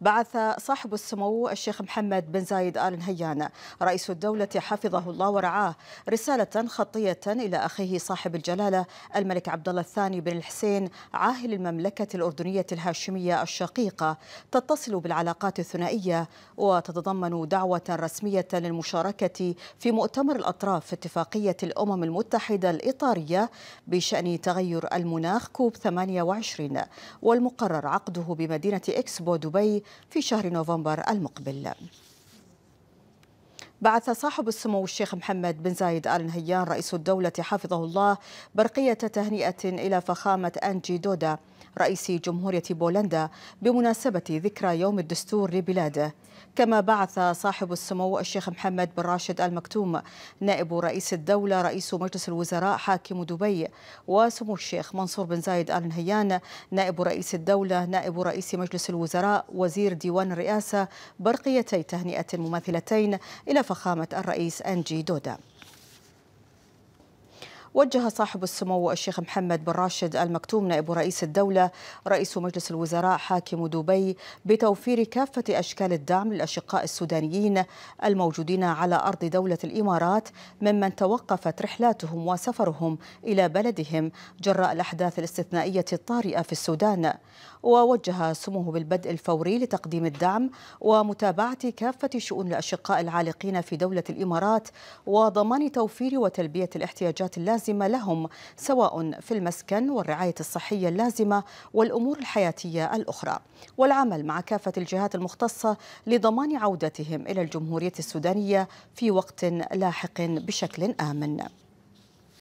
بعث صاحب السمو الشيخ محمد بن زايد آل نهيان رئيس الدولة حفظه الله ورعاه رسالة خطية إلى أخيه صاحب الجلالة الملك عبد الله الثاني بن الحسين عاهل المملكة الأردنية الهاشمية الشقيقة تتصل بالعلاقات الثنائية وتتضمن دعوة رسمية للمشاركة في مؤتمر الأطراف في اتفاقية الأمم المتحدة الإطارية بشأن تغير المناخ كوب 28 والمقرر عقده بمدينة إكسبو دبي في شهر نوفمبر المقبل بعث صاحب السمو الشيخ محمد بن زايد آل نهيان رئيس الدولة حفظه الله برقية تهنئة إلى فخامة أنجي دودا رئيس جمهورية بولندا بمناسبة ذكرى يوم الدستور لبلاده كما بعث صاحب السمو الشيخ محمد بن راشد المكتوم نائب رئيس الدولة رئيس مجلس الوزراء حاكم دبي وسمو الشيخ منصور بن زايد آل نهيان نائب رئيس الدولة نائب رئيس مجلس الوزراء وزير ديوان الرئاسة برقيتي تهنئة مماثلتين إلى فخامة فخامة الرئيس أنجي دودا وجه صاحب السمو الشيخ محمد بن راشد المكتوم نائب رئيس الدولة رئيس مجلس الوزراء حاكم دبي بتوفير كافة أشكال الدعم للأشقاء السودانيين الموجودين على أرض دولة الإمارات ممن توقفت رحلاتهم وسفرهم إلى بلدهم جراء الأحداث الاستثنائية الطارئة في السودان ووجه سموه بالبدء الفوري لتقديم الدعم ومتابعة كافة شؤون الأشقاء العالقين في دولة الإمارات وضمان توفير وتلبية الاحتياجات اللازمة اللازمة لهم سواء في المسكن والرعاية الصحية اللازمة والأمور الحياتية الأخرى والعمل مع كافة الجهات المختصة لضمان عودتهم إلى الجمهورية السودانية في وقت لاحق بشكل آمن